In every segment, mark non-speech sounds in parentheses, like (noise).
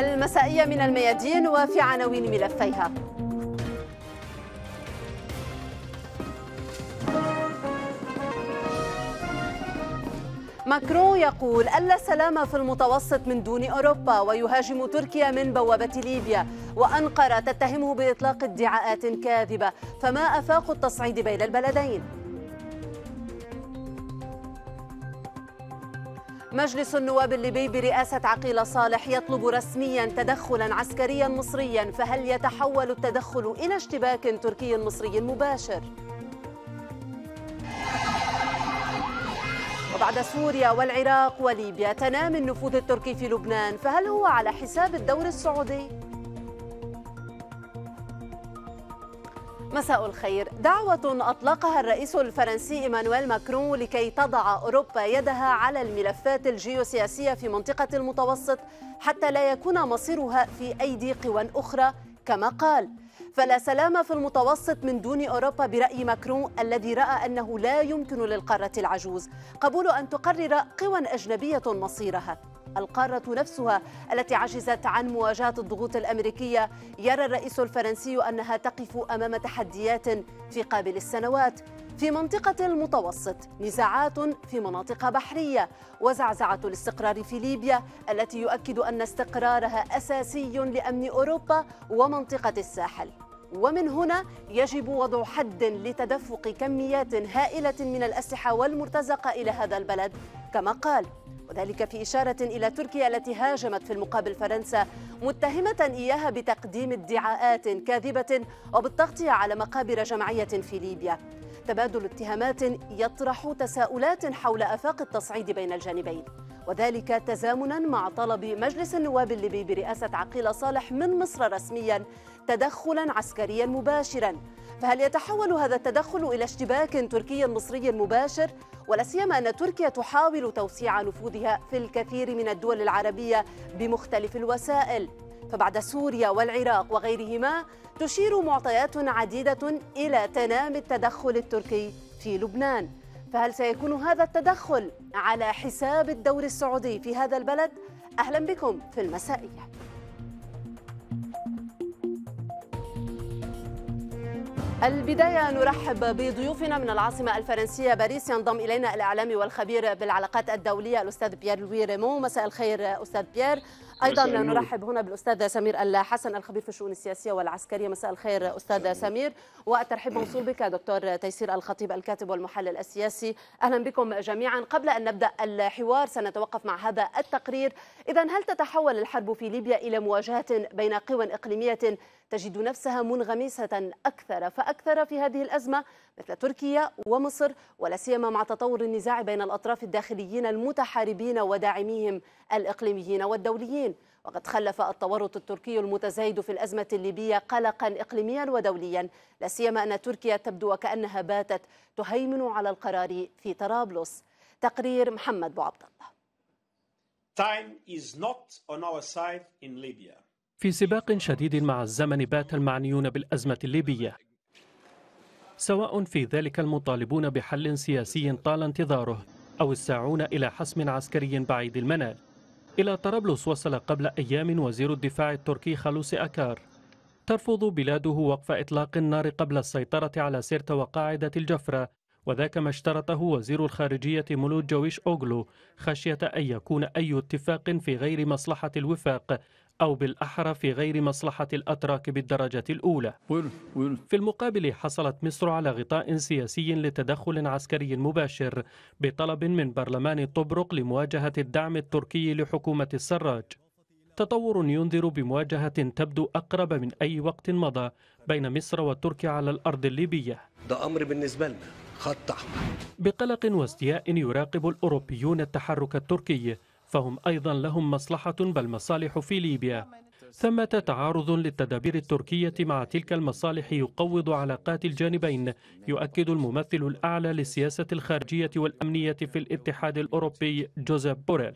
المسائية من الميادين وفي عناوين ملفيها ماكرون يقول ألا سلام في المتوسط من دون أوروبا ويهاجم تركيا من بوابة ليبيا وأنقرة تتهمه بإطلاق ادعاءات كاذبة فما أفاق التصعيد بين البلدين مجلس النواب الليبي برئاسة عقيل صالح يطلب رسميا تدخلا عسكريا مصريا فهل يتحول التدخل إلى اشتباك تركي مصري مباشر؟ وبعد سوريا والعراق وليبيا تنام النفوذ التركي في لبنان فهل هو على حساب الدور السعودي؟ مساء الخير دعوة أطلقها الرئيس الفرنسي إيمانويل ماكرون لكي تضع أوروبا يدها على الملفات الجيوسياسية في منطقة المتوسط حتى لا يكون مصيرها في أيدي قوى أخرى كما قال فلا سلام في المتوسط من دون أوروبا برأي ماكرون الذي رأى أنه لا يمكن للقارة العجوز قبول أن تقرر قوى أجنبية مصيرها القارة نفسها التي عجزت عن مواجهة الضغوط الأمريكية يرى الرئيس الفرنسي أنها تقف أمام تحديات في قابل السنوات في منطقة المتوسط نزاعات في مناطق بحرية وزعزعة الاستقرار في ليبيا التي يؤكد أن استقرارها أساسي لأمن أوروبا ومنطقة الساحل ومن هنا يجب وضع حد لتدفق كميات هائلة من الأسلحة والمرتزقة إلى هذا البلد كما قال وذلك في إشارة إلى تركيا التي هاجمت في المقابل فرنسا متهمة إياها بتقديم ادعاءات كاذبة وبالتغطية على مقابر جمعية في ليبيا تبادل اتهامات يطرح تساؤلات حول آفاق التصعيد بين الجانبين وذلك تزامنا مع طلب مجلس النواب الليبي برئاسة عقيل صالح من مصر رسميا تدخلا عسكريا مباشرا فهل يتحول هذا التدخل إلى اشتباك تركي مصري مباشر؟ ولا سيما أن تركيا تحاول توسيع نفوذها في الكثير من الدول العربية بمختلف الوسائل فبعد سوريا والعراق وغيرهما تشير معطيات عديدة إلى تنامي التدخل التركي في لبنان فهل سيكون هذا التدخل على حساب الدور السعودي في هذا البلد؟ أهلا بكم في المسائية البداية نرحب بضيوفنا من العاصمة الفرنسية باريس ينضم إلينا الإعلامي والخبير بالعلاقات الدولية الأستاذ بيير لوي ريمون مساء الخير أستاذ بيير أيضا نرحب هنا بالأستاذ سمير الحسن الخبير في الشؤون السياسية والعسكرية مساء الخير أستاذ سمير والترحيب موصول بك دكتور تيسير الخطيب الكاتب والمحلل السياسي أهلا بكم جميعا قبل أن نبدأ الحوار سنتوقف مع هذا التقرير إذا هل تتحول الحرب في ليبيا إلى مواجهة بين قوى إقليمية تجد نفسها منغمسة أكثر فأكثر في هذه الأزمة مثل تركيا ومصر ولا سيما مع تطور النزاع بين الأطراف الداخليين المتحاربين وداعميهم الإقليميين والدوليين وقد خلف التورط التركي المتزايد في الأزمة الليبية قلقا إقليميا ودوليا لا سيما أن تركيا تبدو وكأنها باتت تهيمن على القرار في طرابلس تقرير محمد بو عبد الله Time is not on our side in Libya. في سباق شديد مع الزمن بات المعنيون بالأزمة الليبية سواء في ذلك المطالبون بحل سياسي طال انتظاره أو الساعون إلى حسم عسكري بعيد المنال إلى طرابلس وصل قبل أيام وزير الدفاع التركي خلوس أكار ترفض بلاده وقف إطلاق النار قبل السيطرة على سرت وقاعدة الجفرة وذاك ما اشترطه وزير الخارجية مولود جويش أوغلو خشية أن يكون أي اتفاق في غير مصلحة الوفاق أو بالأحرى في غير مصلحة الأتراك بالدرجة الأولى في المقابل حصلت مصر على غطاء سياسي لتدخل عسكري مباشر بطلب من برلمان طبرق لمواجهة الدعم التركي لحكومة السراج تطور ينذر بمواجهة تبدو أقرب من أي وقت مضى بين مصر وتركيا على الأرض الليبية ده أمر بالنسبة لنا خط أحمر بقلق واستياء يراقب الأوروبيون التحرك التركي فهم أيضا لهم مصلحة بل مصالح في ليبيا ثمة تعارض للتدابير التركية مع تلك المصالح يقوض علاقات الجانبين يؤكد الممثل الأعلى للسياسة الخارجية والأمنية في الاتحاد الأوروبي جوزيف بوريل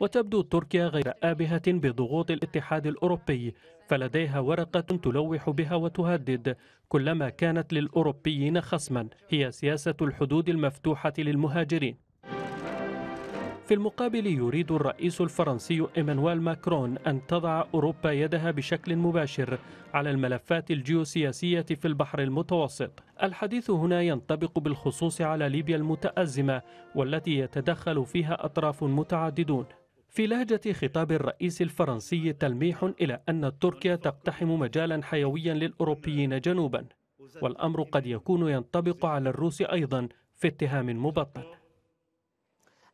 وتبدو تركيا غير آبهة بضغوط الاتحاد الأوروبي فلديها ورقة تلوح بها وتهدد كلما كانت للأوروبيين خصما هي سياسة الحدود المفتوحة للمهاجرين في المقابل يريد الرئيس الفرنسي إيمانويل ماكرون أن تضع أوروبا يدها بشكل مباشر على الملفات الجيوسياسية في البحر المتوسط الحديث هنا ينطبق بالخصوص على ليبيا المتأزمة والتي يتدخل فيها أطراف متعددون في لهجة خطاب الرئيس الفرنسي تلميح إلى أن تركيا تقتحم مجالا حيويا للأوروبيين جنوبا والأمر قد يكون ينطبق على الروس أيضا في اتهام مبطن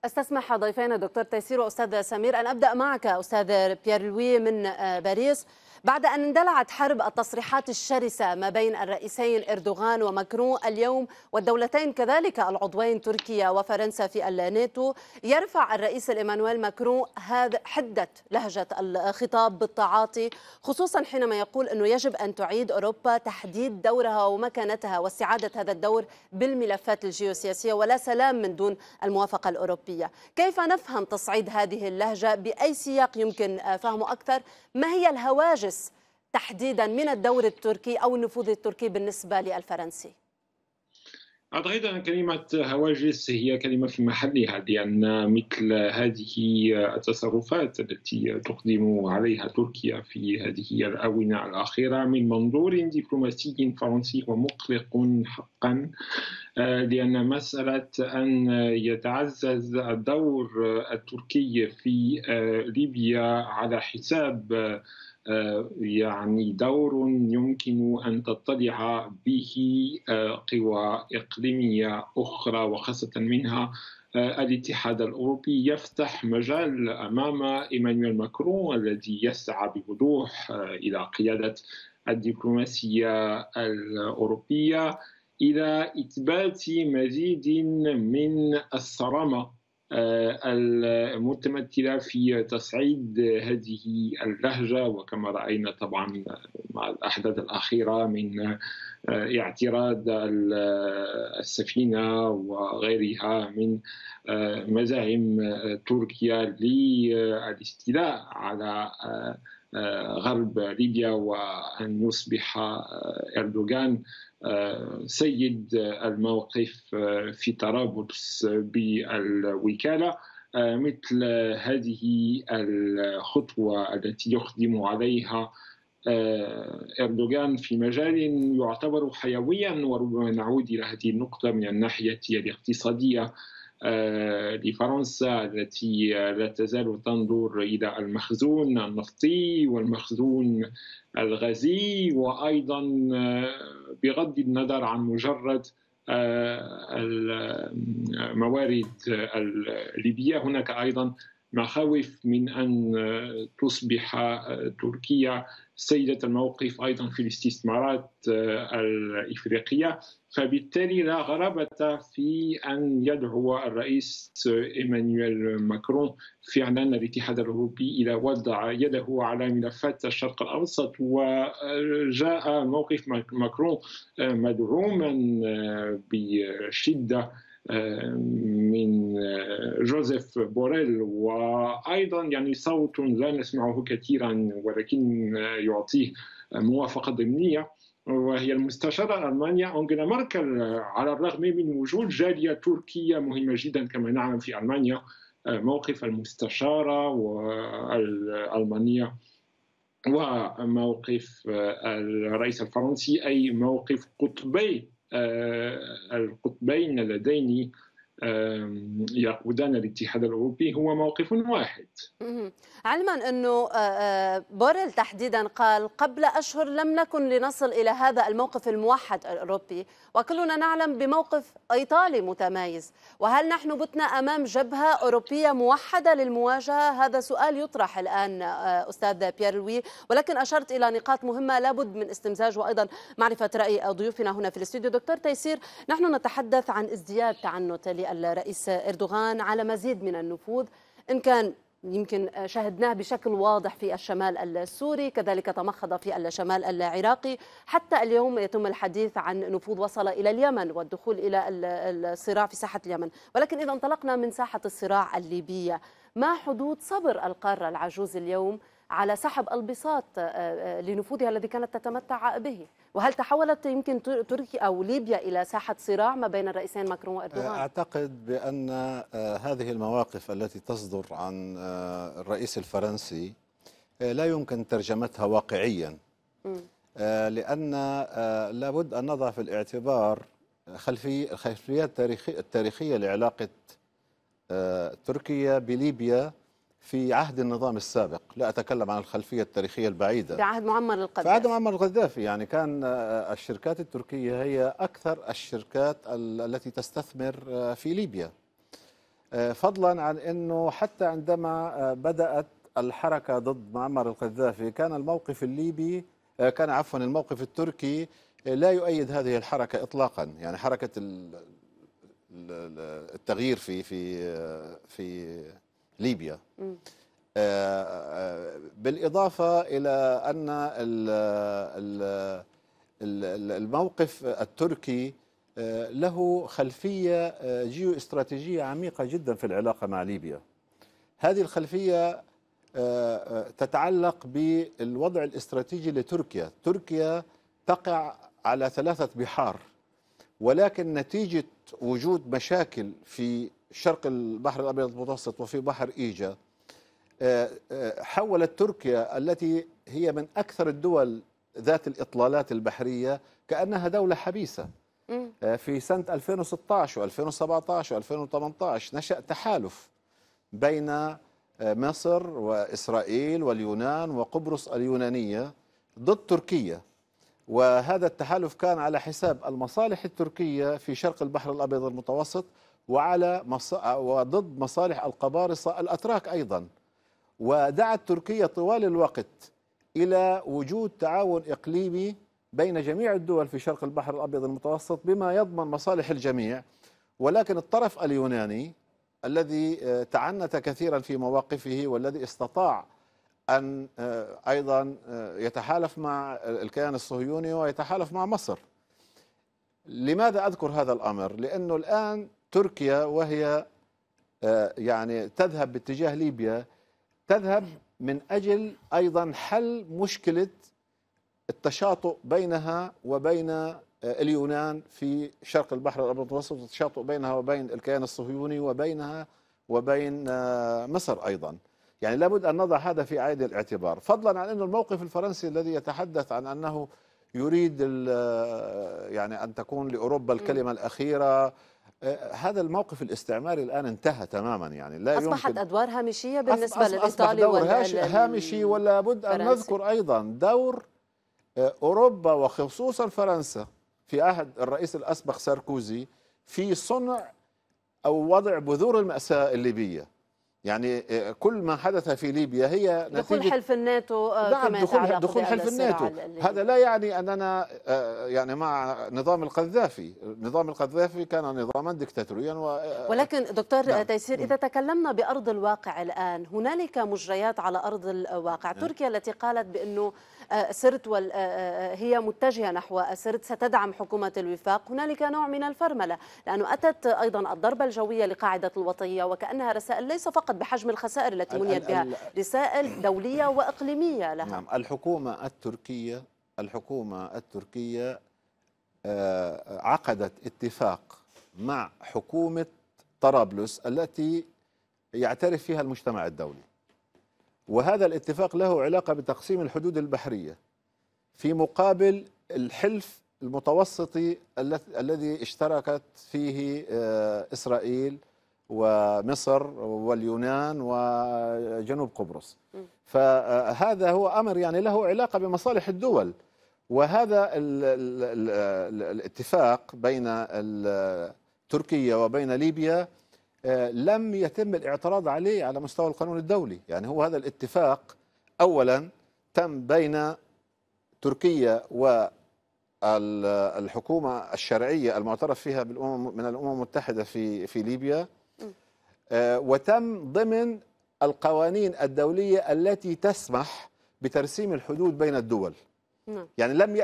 استسمح ضيفينا دكتور تيسير واستاذ سمير ان ابدا معك استاذ بيير لوي من آه، باريس بعد أن اندلعت حرب التصريحات الشرسة ما بين الرئيسين إردوغان وماكرون اليوم والدولتين كذلك العضوين تركيا وفرنسا في الناتو يرفع الرئيس إيمانويل ماكرون هذا حدة لهجة الخطاب بالتعاطي خصوصا حينما يقول أنه يجب أن تعيد أوروبا تحديد دورها ومكانتها واستعادة هذا الدور بالملفات الجيوسياسية ولا سلام من دون الموافقة الأوروبية كيف نفهم تصعيد هذه اللهجة بأي سياق يمكن آه، فهمه أكثر ما هي الهواجس تمارس تحديدا من الدور التركي أو النفوذ التركي بالنسبة للفرنسي؟ أعتقد أن كلمة هواجس هي كلمة في محلها لأن مثل هذه التصرفات التي تقدم عليها تركيا في هذه الآونة الأخيرة من منظور دبلوماسي فرنسي ومقلق حقا آه، لأن مسألة أن يتعزز الدور التركي في آه، ليبيا على حساب آه، آه، يعني دور يمكن ان تطلع به آه، قوى اقليميه اخرى وخاصه منها آه، الاتحاد الاوروبي يفتح مجال امام ايمانويل ماكرون الذي يسعى بوضوح الى قياده الدبلوماسيه الاوروبيه الى اثبات مزيد من الصرامه المتمثلة في تصعيد هذه اللهجة وكما رأينا طبعا مع الأحداث الأخيرة من آه، اعتراض السفينة وغيرها من آه، مزاعم آه، تركيا للاستيلاء على غرب ليبيا وأن يصبح إردوغان سيد الموقف آه، في طرابلس آه، بالوكاله آه، مثل هذه الخطوه التي يقدم عليها اردوغان في مجال يعتبر حيويا وربما نعود الى هذه النقطه من الناحيه الاقتصاديه آه، لفرنسا التي لا تزال تنظر إلى المخزون النفطي والمخزون الغازي وأيضا آه، بغض النظر عن مجرد آه، الموارد الليبيه هناك أيضا مخاوف من أن تصبح تركيا سيدة الموقف أيضا في الاستثمارات الإفريقية فبالتالي لا غرابة في أن يدعو الرئيس إيمانويل ماكرون فعلا الاتحاد الأوروبي إلى وضع يده على ملفات الشرق الأوسط وجاء موقف ماكرون مدعوما بشدة آه، من جوزيف بوريل وايضا يعني صوت لا نسمعه كثيرا ولكن يعطيه موافقه ضمنيه وهي المستشارة ألمانيا أنجلا ماركل على الرغم من وجود جالية تركية مهمة جدا كما نعلم في ألمانيا موقف المستشارة الألمانية وموقف الرئيس الفرنسي أي موقف قطبي القطبين اللذين يقودان الاتحاد الاوروبي هو موقف واحد. علما انه آه، آه، بوريل تحديدا قال قبل اشهر لم نكن لنصل الى هذا الموقف الموحد الاوروبي، وكلنا نعلم بموقف ايطالي متمايز، وهل نحن بتنا امام جبهه اوروبيه موحده للمواجهه؟ هذا سؤال يطرح الان آه، استاذ بيير لوي، ولكن اشرت الى نقاط مهمه لابد من استمزاج وايضا معرفه راي ضيوفنا هنا في الاستوديو، دكتور تيسير نحن نتحدث عن ازدياد تعنت الرئيس إردوغان على مزيد من النفوذ إن كان يمكن شاهدناه بشكل واضح في الشمال السوري كذلك تمخض في الشمال العراقي حتى اليوم يتم الحديث عن نفوذ وصل إلى اليمن والدخول إلى الصراع في ساحة اليمن ولكن إذا انطلقنا من ساحة الصراع الليبية ما حدود صبر القارة العجوز اليوم على سحب البساط آه، آه، لنفوذها الذي كانت تتمتع به وهل تحولت يمكن تركيا أو ليبيا إلى ساحة صراع ما بين الرئيسين ماكرون آه، وأردوغان أعتقد بأن هذه المواقف التي تصدر عن الرئيس الفرنسي لا يمكن ترجمتها واقعيا لأن لابد أن نضع في الاعتبار خلفي الخلفيات التاريخية لعلاقة تركيا بليبيا في عهد النظام السابق لا أتكلم عن الخلفية التاريخية البعيدة في عهد معمر القذافي في عهد معمر القذافي يعني كان آه، آه، الشركات التركية هي أكثر الشركات التي تستثمر آه، في ليبيا فضلا عن أنه حتى عندما بدأت الحركة ضد معمر القذافي كان الموقف الليبي كان عفوا الموقف التركي لا يؤيد هذه الحركة إطلاقا يعني حركة التغيير في في في ليبيا آه، آه، بالإضافة إلى أن الموقف التركي آه، له خلفية جيو استراتيجية عميقة جدا في العلاقة مع ليبيا هذه الخلفية تتعلق بالوضع الاستراتيجي لتركيا تركيا تقع على ثلاثة بحار ولكن نتيجة وجود مشاكل في شرق البحر الأبيض المتوسط وفي بحر إيجا آه، آه، حولت تركيا التي هي من أكثر الدول ذات الإطلالات البحرية كأنها دولة حبيسة آه، في سنة 2016 و2017 و2018 نشأ تحالف بين مصر وإسرائيل واليونان وقبرص اليونانية ضد تركيا وهذا التحالف كان على حساب المصالح التركية في شرق البحر الأبيض المتوسط وعلى مص... وضد مصالح القبارصة الأتراك أيضا ودعت تركيا طوال الوقت إلى وجود تعاون إقليمي بين جميع الدول في شرق البحر الأبيض المتوسط بما يضمن مصالح الجميع ولكن الطرف اليوناني الذي آه، تعنت كثيرا في مواقفه والذي استطاع أن آه، أيضا آه، يتحالف مع الكيان الصهيوني ويتحالف مع مصر لماذا أذكر هذا الأمر؟ لأنه الآن تركيا وهي آه، يعني تذهب باتجاه ليبيا تذهب من اجل ايضا حل مشكله التشاطؤ بينها وبين آه، اليونان في شرق البحر الابيض المتوسط والتشاطؤ بينها وبين الكيان الصهيوني وبينها وبين آه، مصر ايضا. يعني لابد ان نضع هذا في عين الاعتبار، فضلا عن انه الموقف الفرنسي الذي يتحدث عن انه يريد يعني ان تكون لاوروبا الكلمه الاخيره هذا الموقف الاستعماري الان انتهى تماما يعني لا اصبحت يمكن ادوار هامشيه بالنسبه أصبح للايطالي دور هامشي ولا بد ان نذكر ايضا دور آه، اوروبا وخصوصا فرنسا في عهد الرئيس الاسبق ساركوزي في صنع او وضع بذور الماساه الليبيه يعني آه، كل ما حدث في ليبيا هي نتيجة دخول حلف الناتو آه، نعم دخول, دخول حلف الناتو هذا لا يعني اننا آه، يعني مع نظام القذافي نظام القذافي كان نظاما دكتاتوريا و ولكن دكتور نعم. تيسير اذا تكلمنا بارض الواقع الان هنالك مجريات على ارض الواقع نعم. تركيا التي قالت بانه سرت آه، آه، آه، هي متجهة نحو سرت ستدعم حكومة الوفاق هنالك نوع من الفرملة لأنه أتت أيضا الضربة الجوية لقاعدة الوطنية وكأنها رسائل ليس فقط بحجم الخسائر التي منيت بها رسائل دولية وإقليمية لها نعم الحكومة التركية الحكومة التركية عقدت اتفاق مع حكومة طرابلس التي يعترف فيها المجتمع الدولي وهذا الاتفاق له علاقة بتقسيم الحدود البحرية في مقابل الحلف المتوسطي الذي اشتركت فيه آه، إسرائيل ومصر واليونان وجنوب قبرص فهذا هو أمر يعني له علاقة بمصالح الدول وهذا الاتفاق بين تركيا وبين ليبيا آه، لم يتم الاعتراض عليه على مستوى القانون الدولي يعني هو هذا الاتفاق أولا تم بين تركيا والحكومة الشرعية المعترف فيها بالأمم من الأمم المتحدة في في ليبيا آه، وتم ضمن القوانين الدولية التي تسمح بترسيم الحدود بين الدول نعم. يعني لم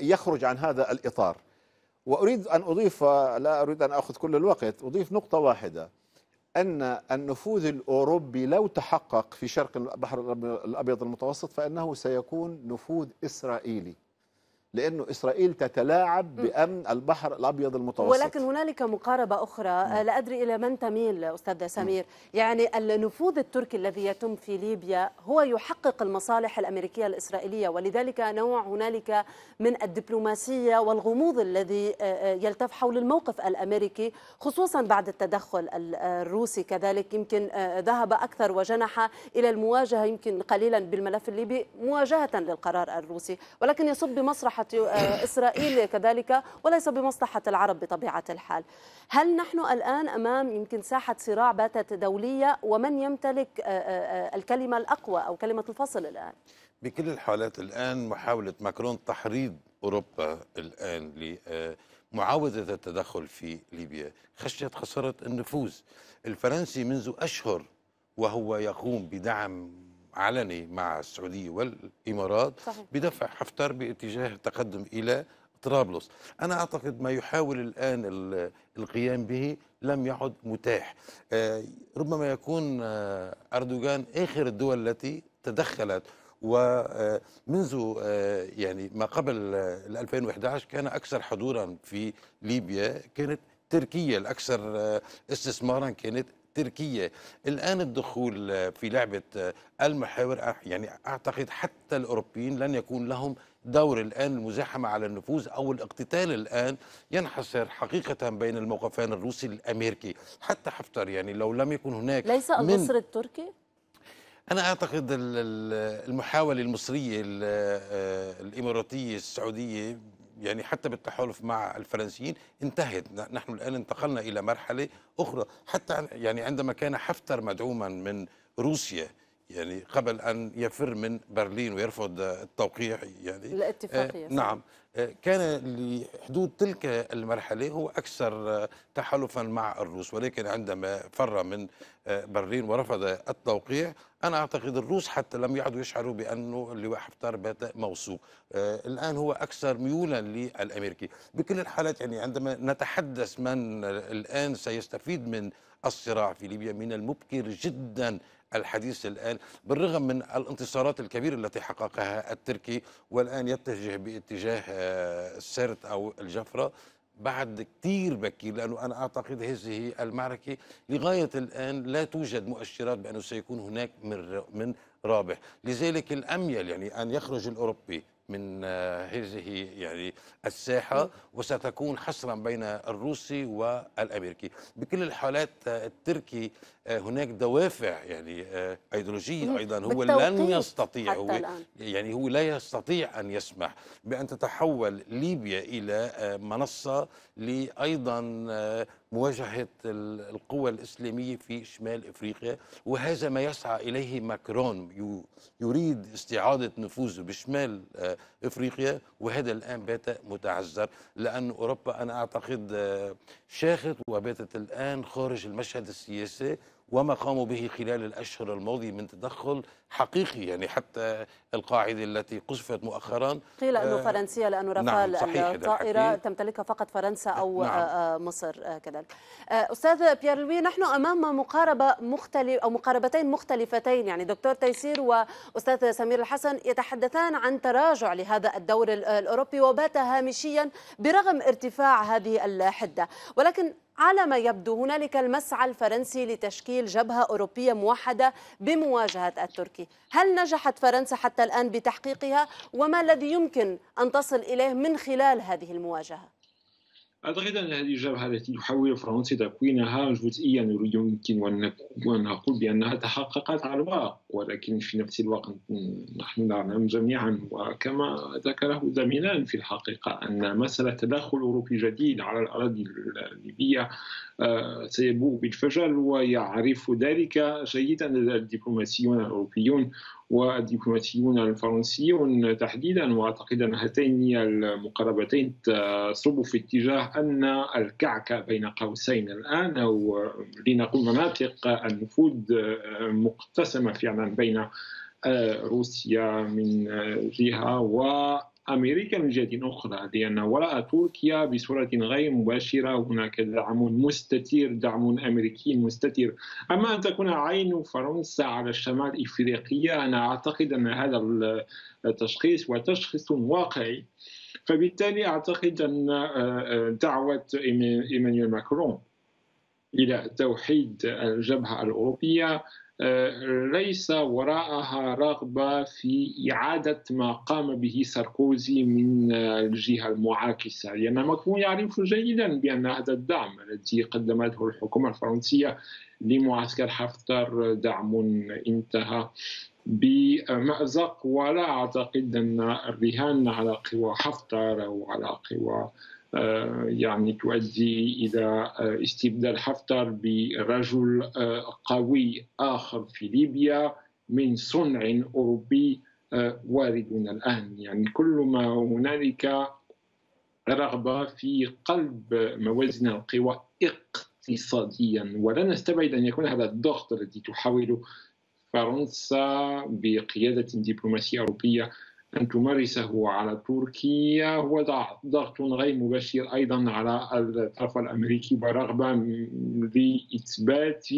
يخرج عن هذا الإطار وأريد أن أضيف لا أريد أن أخذ كل الوقت أضيف نقطة واحدة أن النفوذ الأوروبي لو تحقق في شرق البحر الأبيض المتوسط فإنه سيكون نفوذ إسرائيلي لانه اسرائيل تتلاعب بامن البحر الابيض المتوسط ولكن هنالك مقاربه اخرى آه، لا ادري الى من تميل استاذ سمير يعني النفوذ التركي الذي يتم في ليبيا هو يحقق المصالح الامريكيه الاسرائيليه ولذلك نوع هنالك من الدبلوماسيه والغموض الذي آه، آه، يلتف حول الموقف الامريكي خصوصا بعد التدخل الروسي كذلك يمكن ذهب اكثر وجنح الى المواجهه يمكن قليلا بالملف الليبي مواجهه للقرار الروسي ولكن يصب بمصلحه مصلحة آه، إسرائيل كذلك وليس بمصلحة العرب بطبيعة الحال هل نحن الآن أمام يمكن ساحة صراع باتت دولية ومن يمتلك آه، آه، الكلمة الأقوى أو كلمة الفصل الآن بكل الحالات الآن محاولة ماكرون تحريض أوروبا الآن لمعاوده التدخل في ليبيا خشية خسارة النفوذ الفرنسي منذ أشهر وهو يقوم بدعم علني مع السعوديه والامارات صحيح. بدفع حفتر باتجاه التقدم الى طرابلس أنا أعتقد ما يحاول الآن القيام به لم يعد متاح آه، ربما يكون آه، أردوغان آخر الدول التي تدخلت ومنذ آه، يعني ما قبل 2011 كان أكثر حضورا في ليبيا كانت تركيا الأكثر استثمارا كانت التركية الآن الدخول في لعبة المحاور يعني أعتقد حتى الأوروبيين لن يكون لهم دور الآن المزاحمة على النفوذ أو الاقتتال الآن ينحصر حقيقة بين الموقفين الروسي الأمريكي حتى حفتر يعني لو لم يكن هناك ليس النصر التركي؟ أنا أعتقد المحاولة المصرية آه، الإماراتية السعودية يعني حتى بالتحالف مع الفرنسيين انتهت نحن الآن انتقلنا إلى مرحلة أخرى حتى يعني عندما كان حفتر مدعوما من روسيا يعني قبل أن يفر من برلين ويرفض التوقيع يعني الاتفاقية آه نعم آه كان لحدود تلك المرحلة هو أكثر تحالفا مع الروس ولكن عندما فر من آه، برلين ورفض التوقيع أنا أعتقد الروس حتى لم يعدوا يشعروا بأنه اللواء حفتر بات موثوق آه الآن هو أكثر ميولا للأمريكي بكل الحالات يعني عندما نتحدث من الآن سيستفيد من الصراع في ليبيا من المبكر جدا الحديث الآن بالرغم من الانتصارات الكبيرة التي حققها التركي والآن يتجه باتجاه السرت آه، أو الجفرة بعد كثير بكير لأنه أنا أعتقد هذه المعركة لغاية الآن لا توجد مؤشرات بأنه سيكون هناك من من رابح لذلك الأميل يعني أن يخرج الأوروبي من آه، هذه يعني الساحة وستكون حصرا بين الروسي والأمريكي بكل الحالات آه، التركي آه، هناك دوافع يعني آه، ايديولوجيه ايضا هو لن يستطيع هو يعني هو لا يستطيع ان يسمح بان تتحول ليبيا الى آه، منصه لايضا مواجهه القوى الاسلاميه في شمال افريقيا وهذا ما يسعى اليه ماكرون يريد استعاده نفوذه بشمال افريقيا وهذا الان بات متعذر لان اوروبا انا اعتقد شاخت وباتت الان خارج المشهد السياسي وما قاموا به خلال الأشهر الماضية من تدخل حقيقي يعني حتى القاعدة التي قصفت مؤخرا قيل أنه آه، فرنسية لأنه نعم، رفال نعم الطائرة تمتلكها فقط فرنسا أو نعم. آه، آه، مصر كذلك أستاذ بيير لوي نحن أمام مقاربة مختلف أو مقاربتين مختلفتين يعني دكتور تيسير وأستاذ سمير الحسن يتحدثان عن تراجع لهذا الدور الأوروبي وبات هامشيا برغم ارتفاع هذه الحدة ولكن على ما يبدو هنالك المسعى الفرنسي لتشكيل جبهة أوروبية موحدة بمواجهة التركي هل نجحت فرنسا حتى الآن بتحقيقها وما الذي يمكن أن تصل إليه من خلال هذه المواجهة؟ أعتقد أن هذه الجبهة التي تحاول فرنسا تكوينها جزئيا يعني نريد يمكن أن نقول بأنها تحققت على الواقع ولكن في نفس الوقت نحن نعلم جميعا وكما ذكره زميلان في الحقيقة أن مسألة تدخل أوروبي جديد على الأراضي الليبية آه، سيبوء بالفشل ويعرف ذلك جيدا الدبلوماسيون الأوروبيون والدبلوماسيون الفرنسيون تحديدا واعتقد ان هاتين المقاربتين تصب في اتجاه ان الكعكه بين قوسين الان او لنقول مناطق النفوذ مقتسمه فعلا بين روسيا من جهه و أمريكا من جهة أخرى لأن وراء تركيا بصورة غير مباشرة هناك دعم مستتير دعم أمريكي مستتير أما أن تكون عين فرنسا على الشمال افريقيا أنا أعتقد أن هذا التشخيص وتشخيص واقعي فبالتالي أعتقد أن آه، آه، دعوة إيمانويل ماكرون إلى توحيد الجبهة الأوروبية آه، ليس وراءها رغبة في إعادة ما قام به ساركوزي من آه، الجهة المعاكسة لأن يعني ماكرون يعرف جيدا بأن هذا الدعم الذي قدمته الحكومة الفرنسية لمعسكر حفتر دعم انتهى بمأزق ولا أعتقد أن الرهان على قوى حفتر أو على قوى آه، يعني تؤدي إلى آه، استبدال حفتر برجل آه، قوي آخر في ليبيا من صنع أوروبي وارد الآن يعني كل ما هنالك رغبة في قلب موازين القوى اقتصاديا ولا نستبعد أن يكون هذا الضغط الذي تحاول فرنسا بقيادة دبلوماسية أوروبية أن تمارسه على تركيا هو ضغط غير مباشر أيضا على الطرف الأمريكي برغبة لإثبات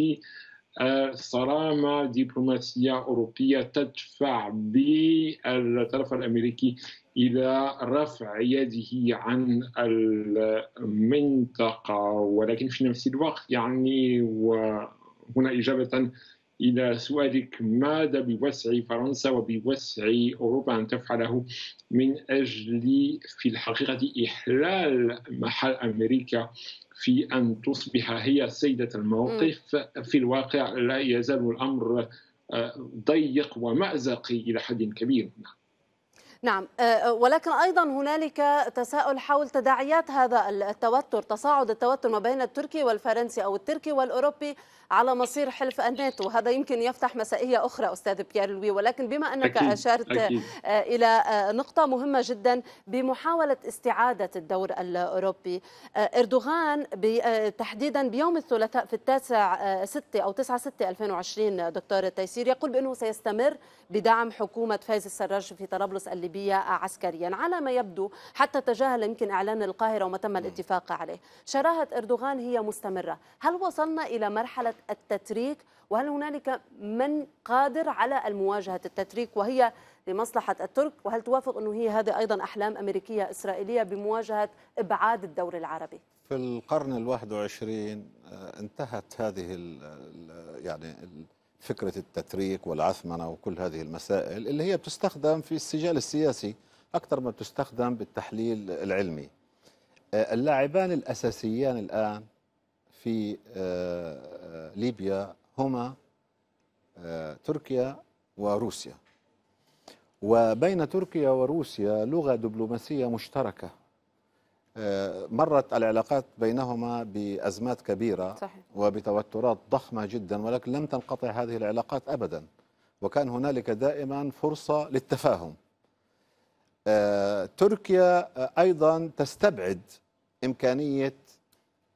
آه، صرامة دبلوماسية أوروبية تدفع بالطرف الأمريكي إلى رفع يده عن المنطقة ولكن في نفس الوقت يعني وهنا إجابة إلى سؤالك ماذا بوسع فرنسا وبوسع أوروبا أن تفعله من أجل في الحقيقة إحلال محل أمريكا في أن تصبح هي سيدة الموقف في الواقع لا يزال الأمر آه، ضيق ومأزقي إلى حد كبير نعم. نعم أه، أه، ولكن ايضا هنالك تساؤل حول تداعيات هذا التوتر تصاعد التوتر ما بين التركي والفرنسي او التركي والاوروبي على مصير حلف الناتو هذا يمكن يفتح مسائيه اخرى استاذ بيير لوي ولكن بما انك أكيد. اشرت أكيد. أه، الى نقطه مهمه جدا بمحاوله استعاده الدور الاوروبي اردوغان تحديدا بيوم الثلاثاء في التاسع 6 او 9 6 2020 دكتور التيسير يقول بانه سيستمر بدعم حكومه فايز السراج في طرابلس اللي الليبية عسكريا على ما يبدو حتى تجاهل يمكن إعلان القاهرة وما تم الاتفاق عليه شراهة أردوغان هي مستمرة هل وصلنا إلى مرحلة التتريك وهل هنالك من قادر على المواجهة التتريك وهي لمصلحة الترك وهل توافق أنه هي هذه أيضا أحلام أمريكية إسرائيلية بمواجهة إبعاد الدور العربي في القرن الواحد وعشرين آه، انتهت هذه ال يعني ال فكرة التتريك والعثمنة وكل هذه المسائل اللي هي بتستخدم في السجال السياسي أكثر ما بتستخدم بالتحليل العلمي آه، اللاعبان الأساسيان الآن في آه، ليبيا هما آه، تركيا وروسيا وبين تركيا وروسيا لغة دبلوماسية مشتركة مرت العلاقات بينهما بأزمات كبيرة صحيح. وبتوترات ضخمة جدا ولكن لم تنقطع هذه العلاقات أبدا وكان هنالك دائما فرصة للتفاهم آه، تركيا آه، أيضا تستبعد إمكانية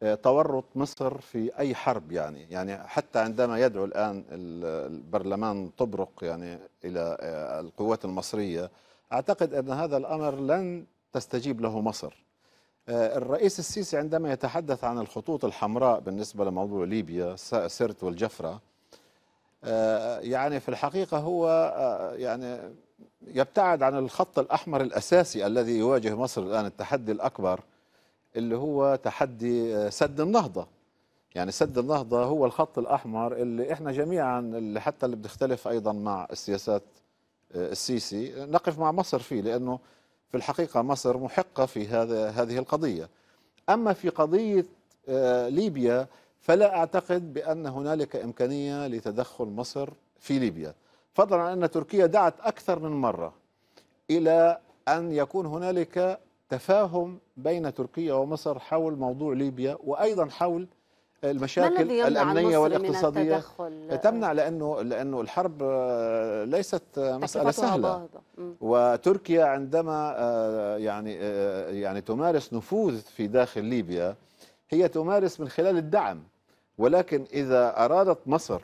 آه، تورط مصر في أي حرب يعني يعني حتى عندما يدعو الآن البرلمان طبرق يعني إلى القوات المصرية أعتقد أن هذا الأمر لن تستجيب له مصر آه، الرئيس السيسي عندما يتحدث عن الخطوط الحمراء بالنسبة لموضوع ليبيا سرت والجفرة آه، يعني في الحقيقة هو آه، يعني يبتعد عن الخط الأحمر الأساسي الذي يواجه مصر الآن التحدي الأكبر اللي هو تحدي سد النهضة يعني سد النهضة هو الخط الأحمر اللي إحنا جميعا اللي حتى اللي بنختلف أيضا مع السياسات السيسي نقف مع مصر فيه لأنه في الحقيقة مصر محقة في هذا هذه القضية أما في قضية آه، ليبيا فلا أعتقد بأن هنالك إمكانية لتدخل مصر في ليبيا فضلا عن أن تركيا دعت أكثر من مرة إلى أن يكون هنالك تفاهم بين تركيا ومصر حول موضوع ليبيا وأيضا حول المشاكل الامنيه والاقتصاديه تمنع لانه لانه الحرب آه، ليست آه، مساله سهله وتركيا عندما آه، يعني يعني تمارس نفوذ في داخل ليبيا هي تمارس من خلال الدعم ولكن اذا ارادت مصر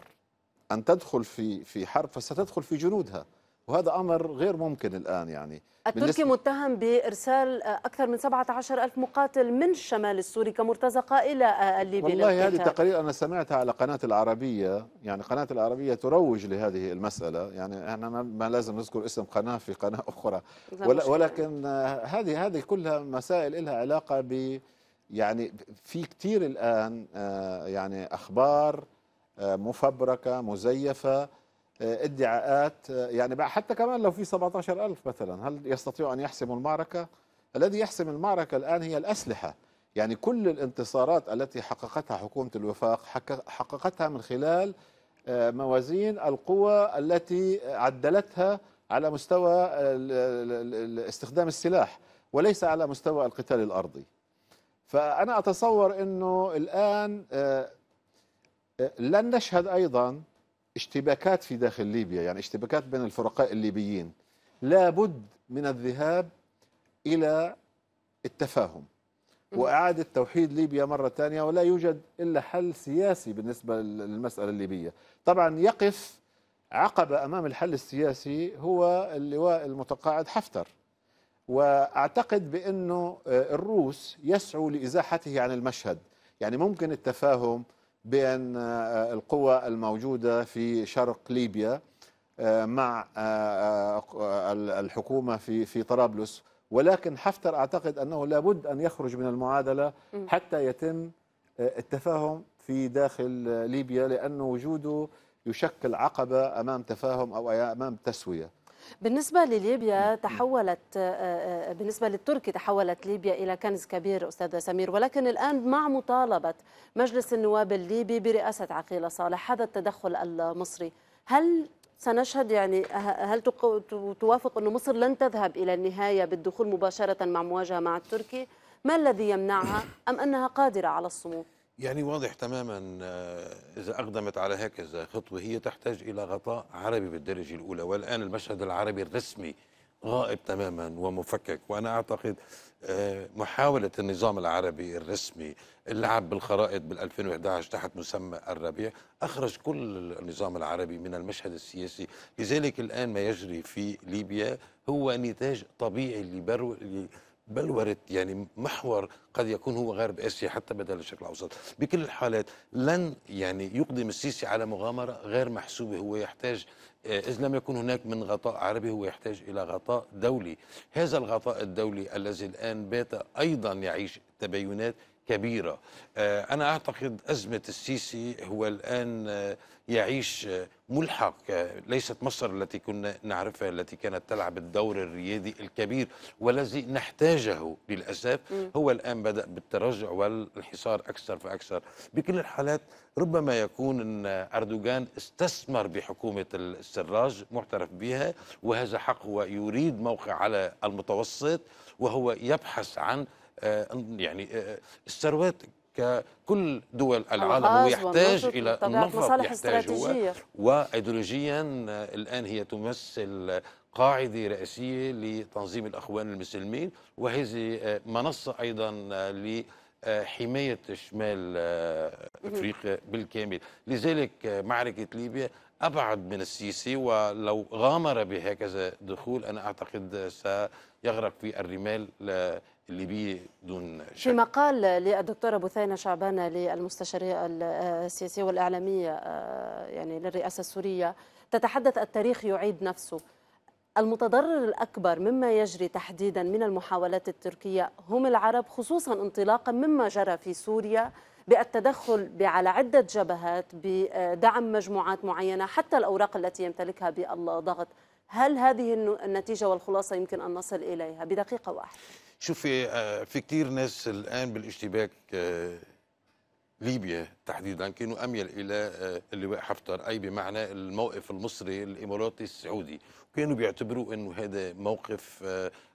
ان تدخل في في حرب فستدخل في جنودها وهذا امر غير ممكن الان يعني التركي متهم بارسال اكثر من 17 الف مقاتل من الشمال السوري كمرتزقه الى الليبي والله هذه التقارير انا سمعتها على قناه العربيه يعني قناه العربيه تروج لهذه المساله يعني احنا ما لازم نذكر اسم قناه في قناه (laughs) اخرى ولكن هذه هذه كلها مسائل لها علاقه ب يعني في كثير الان آه، يعني اخبار آه، مفبركه مزيفه آه، ادعاءات آه، يعني بقى حتى كمان لو في 17000 مثلا هل يستطيع أن يحسموا المعركة؟ الذي يحسم المعركة الآن هي الأسلحة يعني كل الانتصارات التي حققتها حكومة الوفاق حققتها من خلال آه، موازين القوى التي عدلتها على مستوى استخدام السلاح وليس على مستوى القتال الأرضي فأنا أتصور أنه الآن لن نشهد أيضا اشتباكات في داخل ليبيا يعني اشتباكات بين الفرقاء الليبيين لابد من الذهاب إلى التفاهم وإعادة توحيد ليبيا مرة ثانية ولا يوجد إلا حل سياسي بالنسبة للمسألة الليبية طبعا يقف عقبة أمام الحل السياسي هو اللواء المتقاعد حفتر وأعتقد بأنه آه، الروس يسعوا لإزاحته عن المشهد يعني ممكن التفاهم بين آه، القوى الموجودة في شرق ليبيا آه، مع آه، الحكومة في في طرابلس ولكن حفتر أعتقد أنه لابد أن يخرج من المعادلة حتى يتم التفاهم في داخل ليبيا لأن وجوده يشكل عقبة أمام تفاهم أو أمام تسوية بالنسبة لليبيا تحولت آه، آه، آه، بالنسبة للتركي تحولت ليبيا إلى كنز كبير أستاذ سمير ولكن الآن مع مطالبة مجلس النواب الليبي برئاسة عقيلة صالح هذا التدخل المصري هل سنشهد يعني هل توافق أن مصر لن تذهب إلى النهاية بالدخول مباشرة مع مواجهة مع التركي ما الذي يمنعها أم أنها قادرة على الصمود يعني واضح تماما آه، إذا أقدمت على هكذا خطوة هي تحتاج إلى غطاء عربي بالدرجة الأولى والآن المشهد العربي الرسمي غائب تماما ومفكك وأنا أعتقد آه، محاولة النظام العربي الرسمي اللعب بالخرائط بال2011 تحت مسمى الربيع أخرج كل النظام العربي من المشهد السياسي لذلك الآن ما يجري في ليبيا هو نتاج طبيعي لبرو بلورة يعني محور قد يكون هو غرب اسيا حتى بدل الشرق الاوسط، بكل الحالات لن يعني يقدم السيسي على مغامره غير محسوبه هو يحتاج آه، إذ لم يكن هناك من غطاء عربي هو يحتاج إلى غطاء دولي هذا الغطاء الدولي الذي الآن بات أيضا يعيش تباينات كبيرة آه، أنا أعتقد أزمة السيسي هو الآن آه، يعيش ملحق ليست مصر التي كنا نعرفها التي كانت تلعب الدور الريادي الكبير والذي نحتاجه للأسف هو الآن بدأ بالتراجع والحصار أكثر فأكثر بكل الحالات ربما يكون أن أردوغان استثمر بحكومة السراج معترف بها وهذا هو ويريد موقع على المتوسط وهو يبحث عن آه، يعني آه، الثروات ككل دول العالم ويحتاج إلى نفق يحتاج هو وأيديولوجيا الآن هي تمثل قاعدة رئيسية لتنظيم الأخوان المسلمين وهذه منصة أيضا ل حماية شمال أفريقيا بالكامل لذلك معركة ليبيا أبعد من السيسي ولو غامر بهكذا دخول أنا أعتقد سيغرق في الرمال الليبية دون شك. في مقال للدكتورة بثينة شعبانة للمستشارية السياسية والإعلامية آه، يعني للرئاسة السورية تتحدث التاريخ يعيد نفسه المتضرر الأكبر مما يجري تحديدا من المحاولات التركية هم العرب خصوصا انطلاقا مما جرى في سوريا بالتدخل على عدة جبهات بدعم مجموعات معينة حتى الأوراق التي يمتلكها بالضغط هل هذه النتيجة والخلاصة يمكن أن نصل إليها بدقيقة واحدة؟ شوفي آه، في كثير ناس الان بالاشتباك آه، ليبيا تحديدا كانوا اميل الى آه، اللواء حفتر اي بمعنى الموقف المصري الاماراتي السعودي كانوا بيعتبروا انه هذا موقف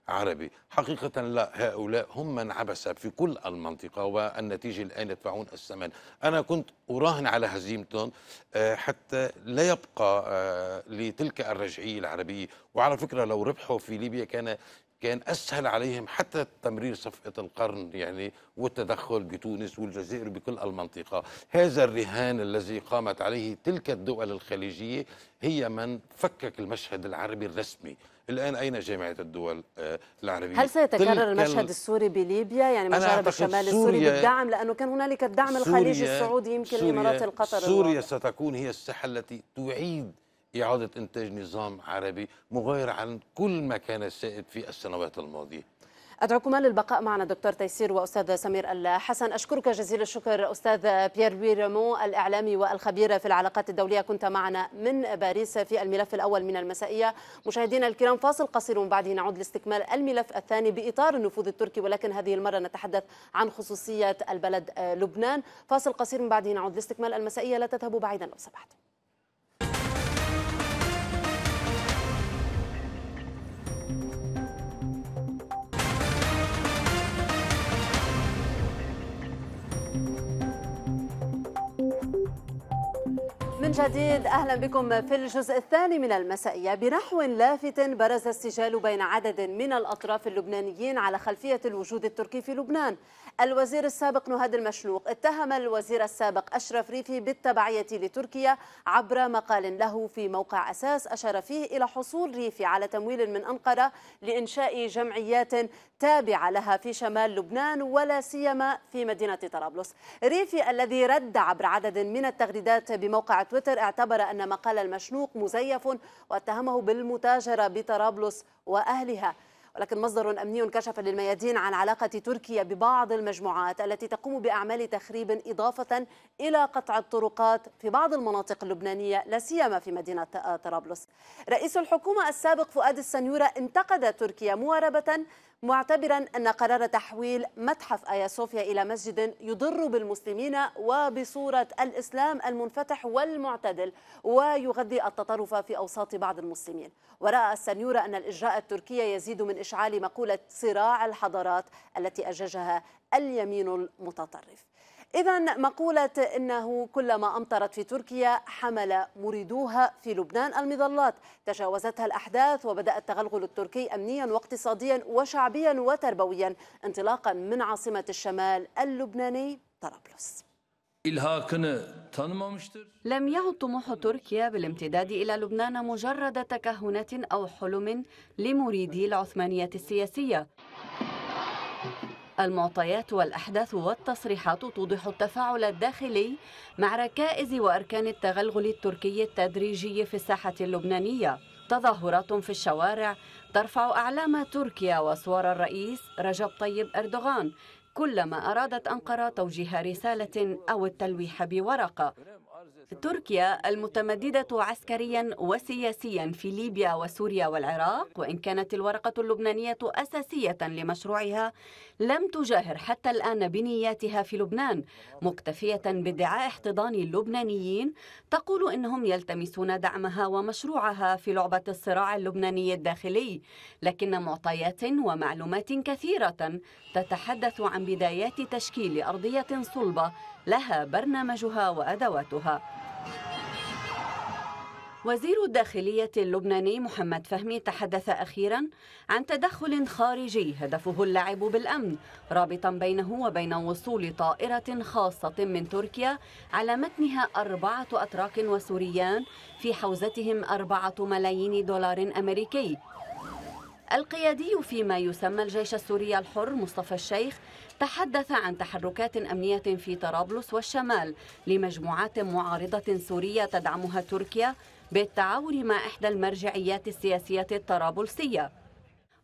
عربي حقيقة لا هؤلاء هم من عبس في كل المنطقة والنتيجة الآن يدفعون الثمن أنا كنت أراهن على هزيمتهم آه، حتى لا يبقى آه، لتلك الرجعية العربية وعلى فكرة لو ربحوا في ليبيا كان كان اسهل عليهم حتى تمرير صفقه القرن يعني والتدخل بتونس والجزائر بكل المنطقه، هذا الرهان الذي قامت عليه تلك الدول الخليجيه هي من فكك المشهد العربي الرسمي الان اين جامعه الدول آه، العربيه هل سيتكرر المشهد السوري بليبيا يعني مشارب الشمال السوري بالدعم لانه كان هنالك الدعم الخليجي السعودي يمكن الامارات القطر سوريا الواقع. ستكون هي الساحه التي تعيد اعاده انتاج نظام عربي مغاير عن كل ما كان سائد في السنوات الماضيه أدعوكما للبقاء معنا دكتور تيسير وأستاذ سمير الحسن أشكرك جزيل الشكر أستاذ بيير بيرمو الإعلامي والخبير في العلاقات الدولية كنت معنا من باريس في الملف الأول من المسائية مشاهدينا الكرام فاصل قصير ومن بعده نعود لاستكمال الملف الثاني بإطار النفوذ التركي ولكن هذه المرة نتحدث عن خصوصية البلد لبنان فاصل قصير من بعده نعود لاستكمال المسائية لا تذهبوا بعيدا لو سمحتم من جديد أهلا بكم في الجزء الثاني من المسائية بنحو لافت برز السجال بين عدد من الأطراف اللبنانيين على خلفية الوجود التركي في لبنان الوزير السابق نهاد المشنوق اتهم الوزير السابق أشرف ريفي بالتبعية لتركيا عبر مقال له في موقع أساس أشار فيه إلى حصول ريفي على تمويل من أنقرة لإنشاء جمعيات تابعة لها في شمال لبنان ولا سيما في مدينة طرابلس ريفي الذي رد عبر عدد من التغريدات بموقع تويتر تويتر اعتبر أن مقال المشنوق مزيف واتهمه بالمتاجرة بطرابلس وأهلها ولكن مصدر أمني كشف للميادين عن علاقة تركيا ببعض المجموعات التي تقوم بأعمال تخريب إضافة إلى قطع الطرقات في بعض المناطق اللبنانية لا سيما في مدينة طرابلس رئيس الحكومة السابق فؤاد السنيورة انتقد تركيا مواربة معتبرا أن قرار تحويل متحف آيا صوفيا إلى مسجد يضر بالمسلمين وبصورة الإسلام المنفتح والمعتدل ويغذي التطرف في أوساط بعض المسلمين ورأى السنيورة أن الإجراء التركي يزيد من إشعال مقولة صراع الحضارات التي أججها اليمين المتطرف إذا مقولة إنه كلما أمطرت في تركيا حمل مريدوها في لبنان المظلات تجاوزتها الأحداث وبدأ التغلغل التركي أمنيا واقتصاديا وشعبيا وتربويا انطلاقا من عاصمة الشمال اللبناني طرابلس لم يعد طموح تركيا بالامتداد إلى لبنان مجرد تكهنات أو حلم لمريدي العثمانية السياسية المعطيات والأحداث والتصريحات توضح التفاعل الداخلي مع ركائز وأركان التغلغل التركي التدريجي في الساحة اللبنانية تظاهرات في الشوارع ترفع أعلام تركيا وصور الرئيس رجب طيب أردوغان كلما أرادت أنقرة توجيه رسالة أو التلويح بورقة تركيا المتمددة عسكريا وسياسيا في ليبيا وسوريا والعراق وإن كانت الورقة اللبنانية أساسية لمشروعها لم تجاهر حتى الآن بنياتها في لبنان مكتفية بادعاء احتضان اللبنانيين تقول إنهم يلتمسون دعمها ومشروعها في لعبة الصراع اللبناني الداخلي لكن معطيات ومعلومات كثيرة تتحدث عن بدايات تشكيل أرضية صلبة لها برنامجها وأدواتها وزير الداخلية اللبناني محمد فهمي تحدث أخيرا عن تدخل خارجي هدفه اللعب بالأمن رابطا بينه وبين وصول طائرة خاصة من تركيا على متنها أربعة أتراك وسوريان في حوزتهم أربعة ملايين دولار أمريكي القيادي فيما يسمى الجيش السوري الحر مصطفى الشيخ تحدث عن تحركات أمنية في طرابلس والشمال لمجموعات معارضة سورية تدعمها تركيا بالتعاون مع إحدى المرجعيات السياسية الطرابلسية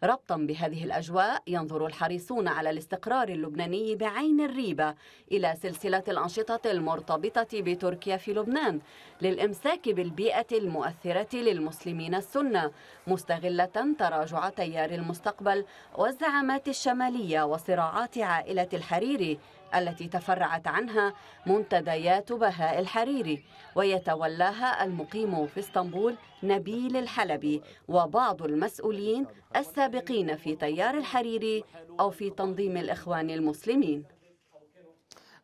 ربطا بهذه الأجواء ينظر الحريصون على الاستقرار اللبناني بعين الريبة إلى سلسلة الأنشطة المرتبطة بتركيا في لبنان للإمساك بالبيئة المؤثرة للمسلمين السنة مستغلة تراجع تيار المستقبل والزعامات الشمالية وصراعات عائلة الحريري التي تفرعت عنها منتديات بهاء الحريري ويتولاها المقيم في اسطنبول نبيل الحلبي وبعض المسؤولين السابقين في تيار الحريري أو في تنظيم الإخوان المسلمين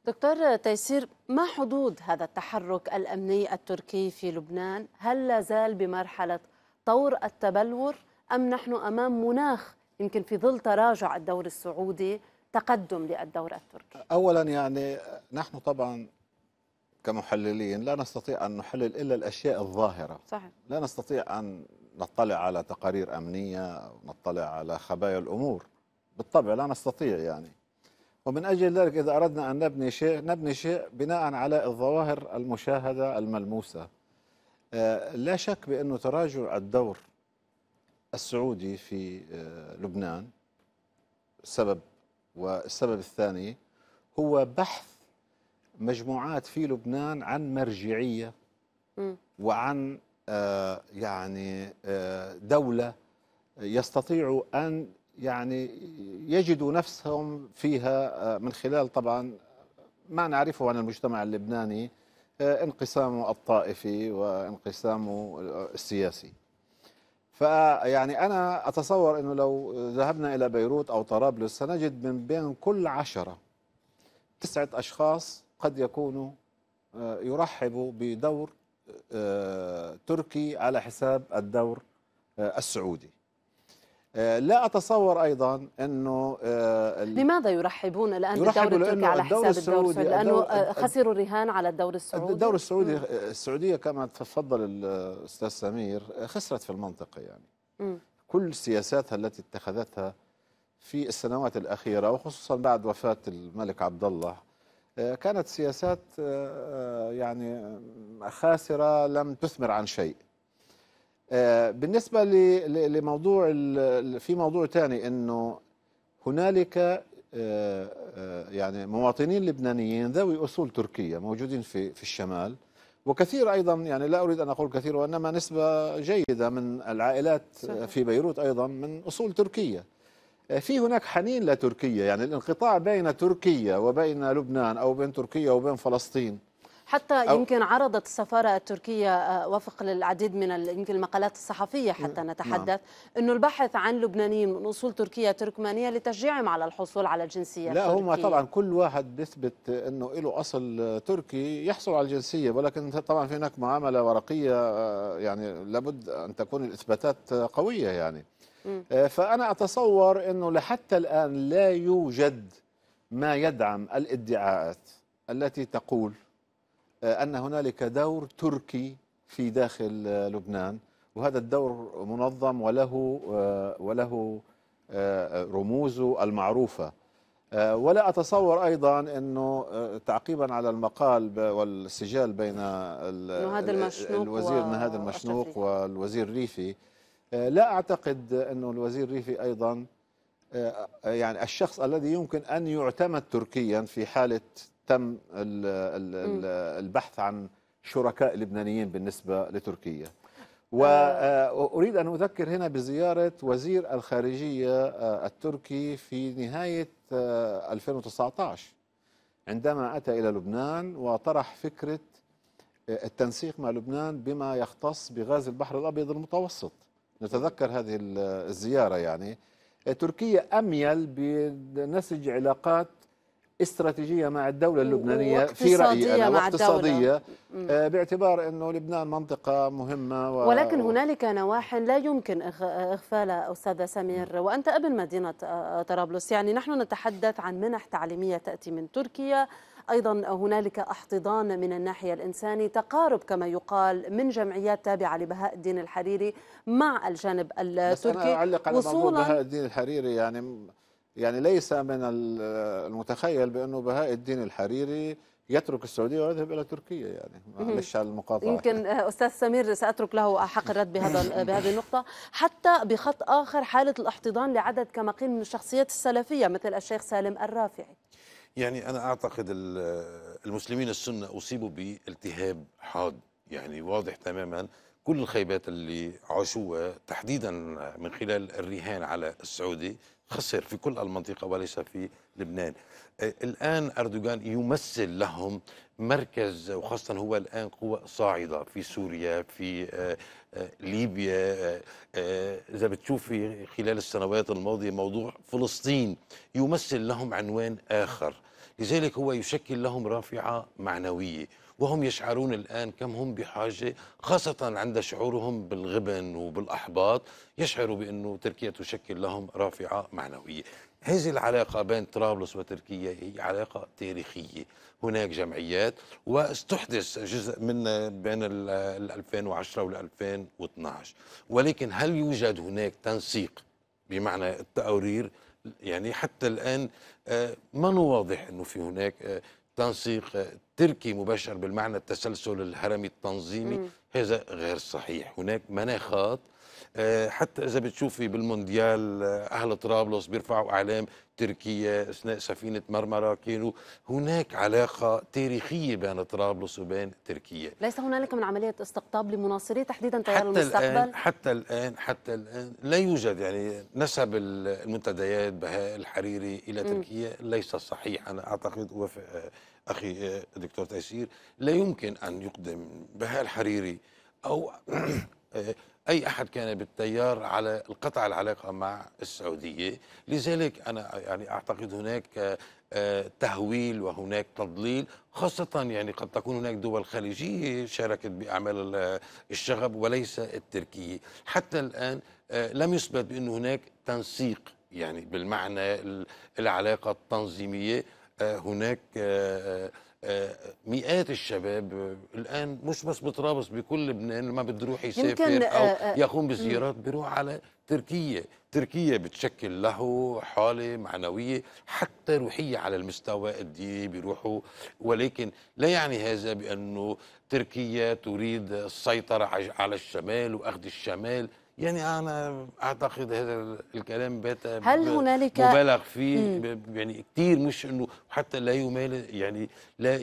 دكتور تيسير ما حدود هذا التحرك الأمني التركي في لبنان هل لا زال بمرحلة طور التبلور أم نحن أمام مناخ يمكن في ظل تراجع الدور السعودي تقدم للدور التركي اولا يعني نحن طبعا كمحللين لا نستطيع ان نحلل الا الاشياء الظاهره صحيح. لا نستطيع ان نطلع على تقارير امنيه أو نطلع على خبايا الامور بالطبع لا نستطيع يعني ومن اجل ذلك اذا اردنا ان نبني شيء نبني شيء بناء على الظواهر المشاهده الملموسه آه، لا شك بانه تراجع الدور السعودي في آه، لبنان سبب والسبب الثاني هو بحث مجموعات في لبنان عن مرجعية وعن آه، يعني آه، دولة يستطيعوا أن يعني يجدوا نفسهم فيها آه، من خلال طبعا ما نعرفه عن المجتمع اللبناني انقسامه الطائفي وانقسامه السياسي فيعني أنا أتصور أنه لو ذهبنا إلى بيروت أو طرابلس سنجد من بين كل عشرة تسعة أشخاص قد يكونوا آه، يرحبوا بدور آه، تركي على حساب الدور آه، السعودي آه، لا أتصور أيضا أنه آه، لماذا يرحبون الآن بالدوري التركي على حساب الدور السعودي لأنه آه، خسروا الرهان على الدور السعودي الدور السعودي السعودية كما تفضل الأستاذ سمير خسرت في المنطقة يعني كل سياساتها التي اتخذتها في السنوات الأخيرة وخصوصا بعد وفاة الملك عبد الله كانت سياسات يعني خاسرة لم تثمر عن شيء آه، بالنسبه لموضوع في موضوع ثاني انه هنالك آه، آه، يعني مواطنين لبنانيين ذوي اصول تركيه موجودين في في الشمال وكثير ايضا يعني لا اريد ان اقول كثير وانما نسبه جيده من العائلات في بيروت ايضا من اصول تركيه في هناك حنين لتركيا يعني الانقطاع بين تركيا وبين لبنان او بين تركيا وبين فلسطين حتى يمكن عرضت السفارة التركية آه، وفق للعديد من يمكن المقالات الصحفية حتى نعم. نتحدث نعم. أنه البحث عن لبنانيين من أصول تركية تركمانية لتشجيعهم على الحصول على الجنسية لا التركية. هم طبعا كل واحد بيثبت أنه له أصل تركي يحصل على الجنسية ولكن طبعا في هناك معاملة ورقية آه، يعني لابد أن تكون الإثباتات قوية يعني آه، فأنا أتصور أنه لحتى الآن لا يوجد ما يدعم الادعاءات التي تقول أن هنالك دور تركي في داخل آه، لبنان وهذا الدور منظم وله آه، وله آه، رموزه المعروفه ولا أتصور أيضا أنه تعقيبا على المقال والسجال بين المشنوق الوزير نهاد المشنوق والوزير ريفي لا أعتقد أنه الوزير ريفي أيضا يعني الشخص الذي يمكن أن يعتمد تركيا في حالة تم البحث عن شركاء لبنانيين بالنسبة لتركيا وأريد آه. آه، أن أذكر هنا بزيارة وزير الخارجية آه، التركي في نهاية 2019 عندما أتى إلى لبنان وطرح فكرة التنسيق مع لبنان بما يختص بغاز البحر الأبيض المتوسط نتذكر هذه الزيارة يعني تركيا أميل بنسج علاقات استراتيجيه مع الدوله اللبنانيه في رايي انا واقتصاديه آه، باعتبار انه لبنان منطقه مهمه و... ولكن هنالك نواح لا يمكن اغفالها استاذ سمير وانت ابن مدينه آه، آه، طرابلس يعني نحن نتحدث عن منح تعليميه تاتي من تركيا ايضا هنالك احتضان من الناحيه الانساني تقارب كما يقال من جمعيات تابعه لبهاء الدين الحريري مع الجانب التركي بس انا اعلق على وصولا بهاء الدين الحريري يعني يعني ليس من المتخيل بأنه بهاء الدين الحريري يترك السعودية ويذهب إلى تركيا يعني معلش على المقاطعة يمكن آه، أستاذ سمير سأترك له حق الرد بهذا بهذه النقطة حتى بخط آخر حالة الاحتضان لعدد كما قيل من الشخصيات السلفية مثل الشيخ سالم الرافعي يعني أنا أعتقد المسلمين السنة أصيبوا بالتهاب حاد يعني واضح تماما كل الخيبات اللي عاشوها تحديدا من خلال الرهان على السعودي خسر في كل المنطقة وليس في لبنان آه، الآن أردوغان يمثل لهم مركز وخاصة هو الآن قوة صاعدة في سوريا في آه، آه، ليبيا إذا بتشوفي خلال السنوات الماضية موضوع فلسطين يمثل لهم عنوان آخر لذلك هو يشكل لهم رافعة معنوية وهم يشعرون الآن كم هم بحاجة خاصة عند شعورهم بالغبن وبالأحباط يشعروا بأنه تركيا تشكل لهم رافعة معنوية هذه العلاقة بين طرابلس وتركيا هي علاقة تاريخية هناك جمعيات واستحدث جزء من بين 2010 و 2012 ولكن هل يوجد هناك تنسيق بمعنى التقارير يعني حتى الآن آه، ما واضح أنه في هناك آه، تنسيق تركي مباشر بالمعنى التسلسل الهرمي التنظيمي مم. هذا غير صحيح هناك مناخات آه، حتى اذا بتشوفي بالمونديال آه، اهل طرابلس بيرفعوا اعلام تركيا اثناء سفينه مرمره كانوا هناك علاقه تاريخيه بين طرابلس وبين تركيا ليس هنالك من عمليه استقطاب لمناصري تحديدا تيار المستقبل الآن حتى الان حتى الان لا يوجد يعني نسب المنتديات بهاء الحريري الى تركيا م. ليس صحيح انا اعتقد اوافق أخي دكتور تيسير لا يمكن أن يقدم بهاء الحريري أو (clears throat) أي أحد كان بالتيار على القطع العلاقة مع السعودية لذلك أنا يعني أعتقد هناك آه، تهويل وهناك تضليل خاصة يعني قد تكون هناك دول خليجية شاركت بأعمال الشغب وليس التركية حتى الآن آه، لم يثبت بانه هناك تنسيق يعني بالمعنى العلاقة التنظيمية هناك آه، آه، آه، مئات الشباب الان مش بس بطرابلس بكل لبنان ما بده يروح يسافر او يقوم بزيارات بيروح على تركيا، تركيا بتشكل له حاله معنويه حتى روحيه على المستوى الديني بيروحوا ولكن لا يعني هذا بانه تركيا تريد السيطره على الشمال واخذ الشمال يعني انا اعتقد هذا الكلام بات هل هنالك مبالغ فيه مم. يعني كثير مش انه حتى لا يمال يعني لا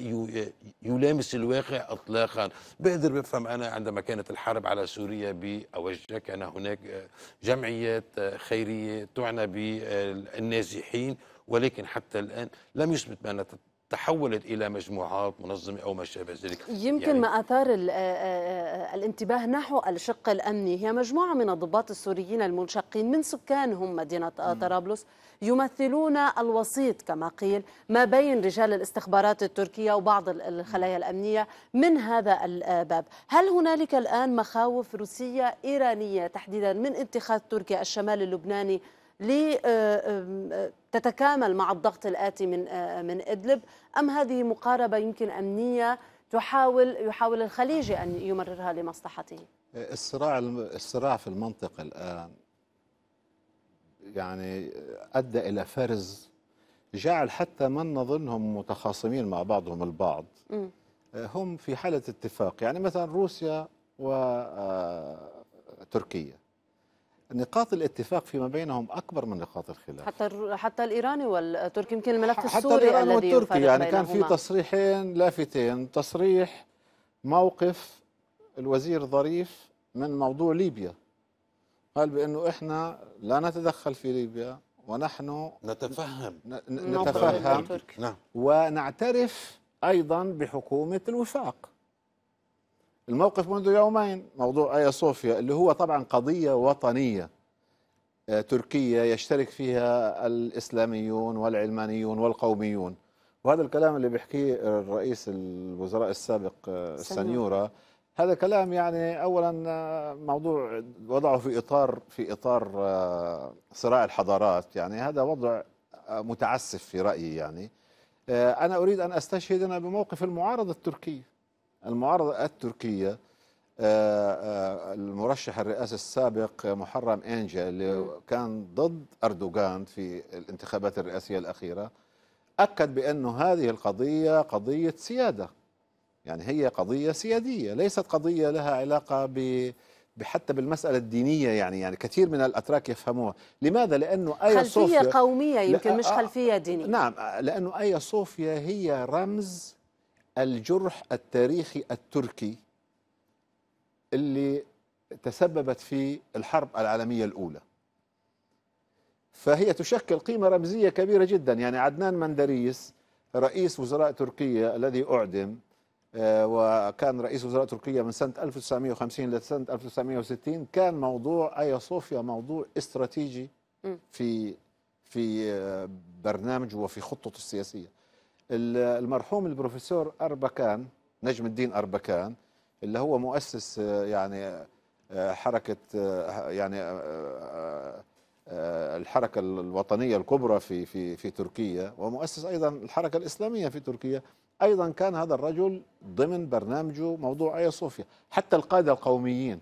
يلامس الواقع اطلاقا بقدر بفهم انا عندما كانت الحرب على سوريا باوجه كان هناك جمعيات خيريه تعنى بالنازحين ولكن حتى الان لم يثبت بان تحولت الى مجموعات منظمه او ما شابه ذلك يمكن يعني ما اثار آه، آه، آه، الانتباه نحو الشق الامني هي مجموعه من الضباط السوريين المنشقين من سكانهم مدينه طرابلس يمثلون الوسيط كما قيل ما بين رجال الاستخبارات التركيه وبعض الخلايا الامنيه من هذا الباب هل هنالك الان مخاوف روسيه ايرانيه تحديدا من اتخاذ تركيا الشمال اللبناني لتتكامل آه، آه، مع الضغط الآتي من آه، من إدلب أم هذه مقاربة يمكن أمنية تحاول يحاول الخليج أن يمررها لمصلحته الصراع الصراع في المنطقة الآن يعني أدى إلى فرز جعل حتى من نظنهم متخاصمين مع بعضهم البعض هم في حالة اتفاق يعني مثلا روسيا وتركيا نقاط الاتفاق فيما بينهم اكبر من نقاط الخلاف حتى حتى الايراني والتركي يمكن الملف السوري حتى الايراني والتركي يعني كان في تصريحين لافتين تصريح موقف الوزير ظريف من موضوع ليبيا قال بانه احنا لا نتدخل في ليبيا ونحن نتفهم نتفهم نعم ونعترف ايضا بحكومه الوفاق الموقف منذ يومين موضوع آيا صوفيا اللي هو طبعا قضية وطنية آه، تركيه يشترك فيها الإسلاميون والعلمانيون والقوميون وهذا الكلام اللي بيحكيه الرئيس الوزراء السابق السنيوره آه، هذا كلام يعني اولا آه، موضوع وضعه في اطار في اطار صراع الحضارات يعني هذا وضع متعسف في رايي يعني انا اريد ان استشهد بموقف المعارضه التركيه المعارضة التركية آه، آه، المرشح الرئاسي السابق محرم أنجا اللي كان ضد أردوغان في الانتخابات الرئاسية الأخيرة أكد بأنه هذه القضية قضية سيادة يعني هي قضية سيادية ليست قضية لها علاقة ب حتى بالمسألة الدينية يعني يعني كثير من الأتراك يفهموها لماذا لأنه آيا صوفيا خلفية قومية يمكن مش آه، خلفية دينية نعم لأنه آيا صوفيا هي رمز الجرح التاريخي التركي اللي تسببت في الحرب العالمية الأولى فهي تشكل قيمة رمزية كبيرة جدا يعني عدنان مندريس رئيس وزراء تركيا الذي أعدم آه، وكان رئيس وزراء تركيا من سنة 1950 لسنة 1960 كان موضوع أيا صوفيا موضوع استراتيجي في في آه، برنامجه وفي خطته السياسية المرحوم البروفيسور أربكان نجم الدين أربكان اللي هو مؤسس آه، يعني آه، حركة آه، يعني الحركة الوطنية الكبرى في في في تركيا ومؤسس أيضا الحركة الإسلامية في تركيا أيضا كان هذا الرجل ضمن برنامجه موضوع آيا صوفيا حتى القادة القوميين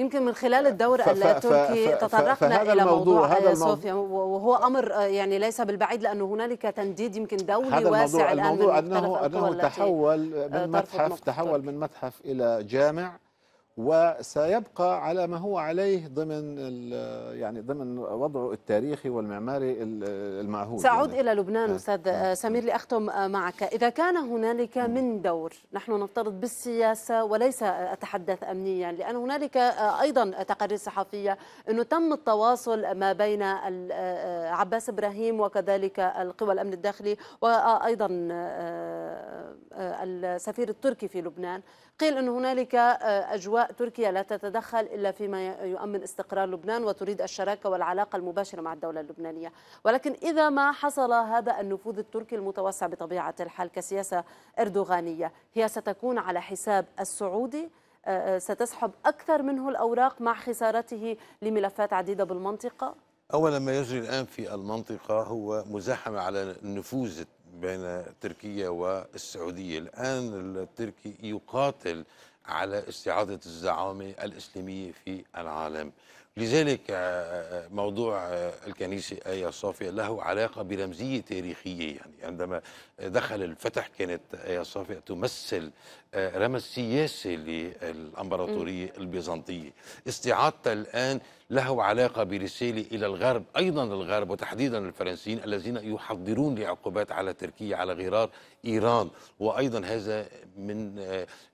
يمكن من خلال الدور التركي تطرقنا الى موضوع هذا صوفيا آه، وهو امر آه، يعني ليس بالبعيد لانه هنالك تنديد يمكن دولي هذا واسع الموضوع الان الموضوع انه انه تحول من آه، متحف تحول من متحف الى جامع وسيبقى على ما هو عليه ضمن يعني ضمن وضعه التاريخي والمعماري المعهود سأعود يعني. إلى لبنان آه. أستاذ آه. سمير لأختم معك إذا كان هنالك من دور نحن نفترض بالسياسة وليس أتحدث أمنيا لأن هنالك آه، أيضا تقارير صحفية أنه تم التواصل ما بين آه، عباس إبراهيم وكذلك القوى الأمن الداخلي وأيضا السفير التركي في لبنان قيل أن هنالك آه، أجواء تركيا لا تتدخل إلا فيما يؤمن استقرار لبنان وتريد الشراكة والعلاقة المباشرة مع الدولة اللبنانية ولكن إذا ما حصل هذا النفوذ التركي المتوسع بطبيعة الحال كسياسة إردوغانية هي ستكون على حساب السعودي آه، آه، ستسحب أكثر منه الأوراق مع خسارته لملفات عديدة بالمنطقة؟ أولا ما يجري الآن في المنطقة هو مزاحمة على النفوذ بين تركيا والسعودية الآن التركي يقاتل على استعادة الزعامة الإسلامية في العالم لذلك آه، آه، موضوع آه، الكنيسة آية الصافية له علاقة برمزية تاريخية يعني عندما دخل الفتح كانت آية الصافية تمثل رمز سياسي للأمبراطورية البيزنطية استعادت الآن له علاقة برسالة إلى الغرب أيضا الغرب وتحديدا الفرنسيين الذين يحضرون لعقوبات على تركيا على غرار إيران وأيضا هذا من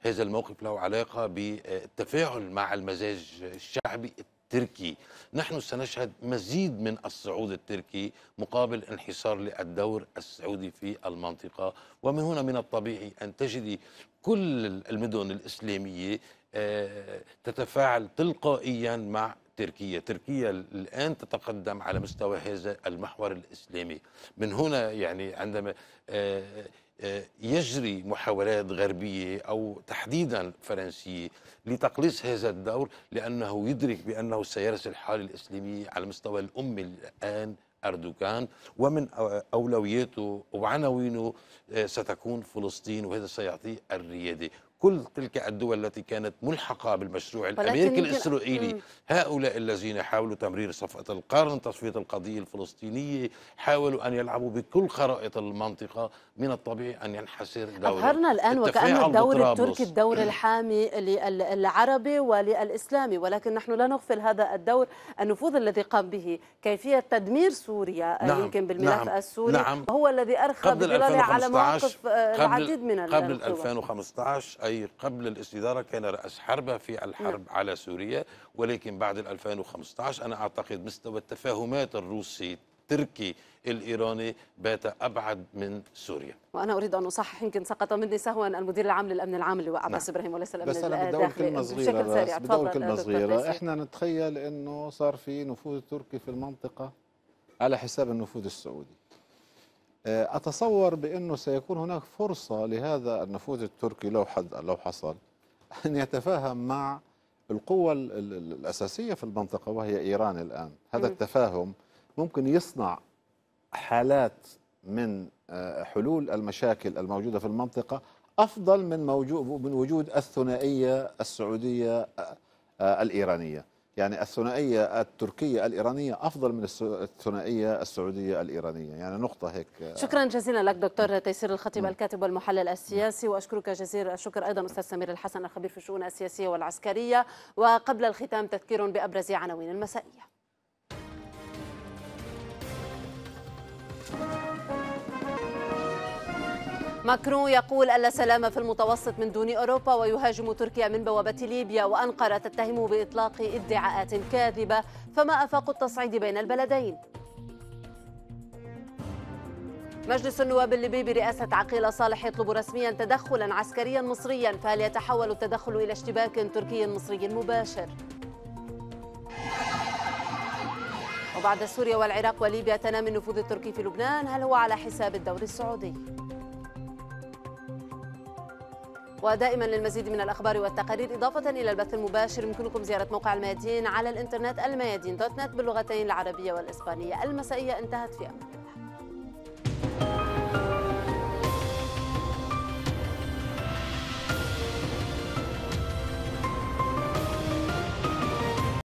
هذا الموقف له علاقة بالتفاعل مع المزاج الشعبي التركي نحن سنشهد مزيد من الصعود التركي مقابل انحصار للدور السعودي في المنطقة ومن هنا من الطبيعي أن تجد كل المدن الإسلامية آه، تتفاعل تلقائيا مع تركيا تركيا الآن تتقدم على مستوى هذا المحور الإسلامي من هنا يعني عندما آه، آه، يجري محاولات غربية أو تحديدا فرنسية لتقليص هذا الدور لأنه يدرك بأنه سيرسل الحالة الإسلامية على مستوى الأمة الآن أردوغان ومن أولوياته وعناوينه آه، ستكون فلسطين وهذا سيعطيه الريادة كل تلك الدول التي كانت ملحقة بالمشروع الأمريكي الإسرائيلي هؤلاء الذين حاولوا تمرير صفقة القرن تصفية القضية الفلسطينية حاولوا أن يلعبوا بكل خرائط المنطقة من الطبيعي أن ينحسر دور أظهرنا الآن وكأن الدور التركي الدور الحامي للعربي وللإسلامي ولكن نحن لا نغفل هذا الدور النفوذ الذي قام به كيفية تدمير سوريا آه، نعم يمكن بالملف نعم السوري نعم هو الذي أرخى بظلاله على مواقف آه، العديد من قبل 2015 أي قبل الاستدارة كان رأس حربة في الحرب نعم. على سوريا ولكن بعد 2015 أنا أعتقد مستوى التفاهمات الروسي التركي الايراني بات ابعد من سوريا. وانا اريد ان اصحح يمكن سقط مني سهوا المدير العام للامن العام اللواء عباس نعم. ابراهيم وليس الامن بس انا بدي أقول كلمه صغيره بس أقول كلمه صغيره احنا نتخيل انه صار في نفوذ تركي في المنطقه على حساب النفوذ السعودي. آه، أتصور بأنه سيكون هناك فرصة لهذا النفوذ التركي لو حد لو حصل أن يتفاهم مع القوة الأساسية في المنطقة وهي إيران الآن هذا التفاهم ممكن يصنع حالات من آه، حلول المشاكل الموجودة في المنطقة أفضل من, موجود من وجود الثنائية السعودية آه، الإيرانية يعني الثنائية التركية الإيرانية أفضل من الثنائية السعودية الإيرانية يعني نقطة هيك شكرا جزيلا لك دكتور نعم. تيسير الخطيب نعم. الكاتب والمحلل السياسي وأشكرك جزيلا الشكر أيضا أستاذ سمير الحسن الخبير في الشؤون السياسية والعسكرية وقبل الختام تذكير بأبرز عناوين المسائية ماكرون يقول ألا سلام في المتوسط من دون أوروبا ويهاجم تركيا من بوابة ليبيا وأنقرة تتهمه بإطلاق ادعاءات كاذبة فما أفاق التصعيد بين البلدين مجلس النواب الليبي برئاسة عقيل صالح يطلب رسميا تدخلا عسكريا مصريا فهل يتحول التدخل إلى اشتباك تركي مصري مباشر؟ وبعد سوريا والعراق وليبيا تنامي النفوذ التركي في لبنان هل هو على حساب الدور السعودي؟ ودائما للمزيد من الأخبار والتقارير إضافة إلى البث المباشر يمكنكم زيارة موقع الميادين على الإنترنت الميادين دوت نت باللغتين العربية والإسبانية المسائية انتهت في أمان الله